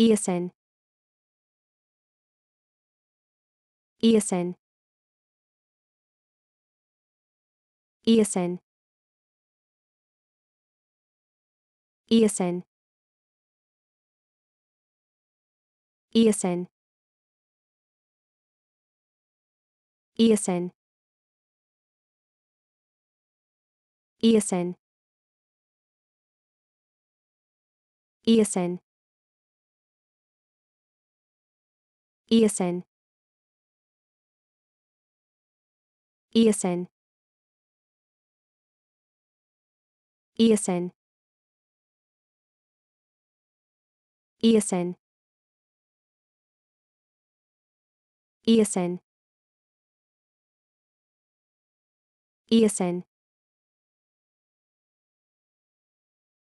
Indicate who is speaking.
Speaker 1: Eosin. Eosin. Eosin. Eosin. Eosin. Eosin. Eosin. Eosin. Eosin. Eosin. Eosin. Eosin. Eosin. Eosin.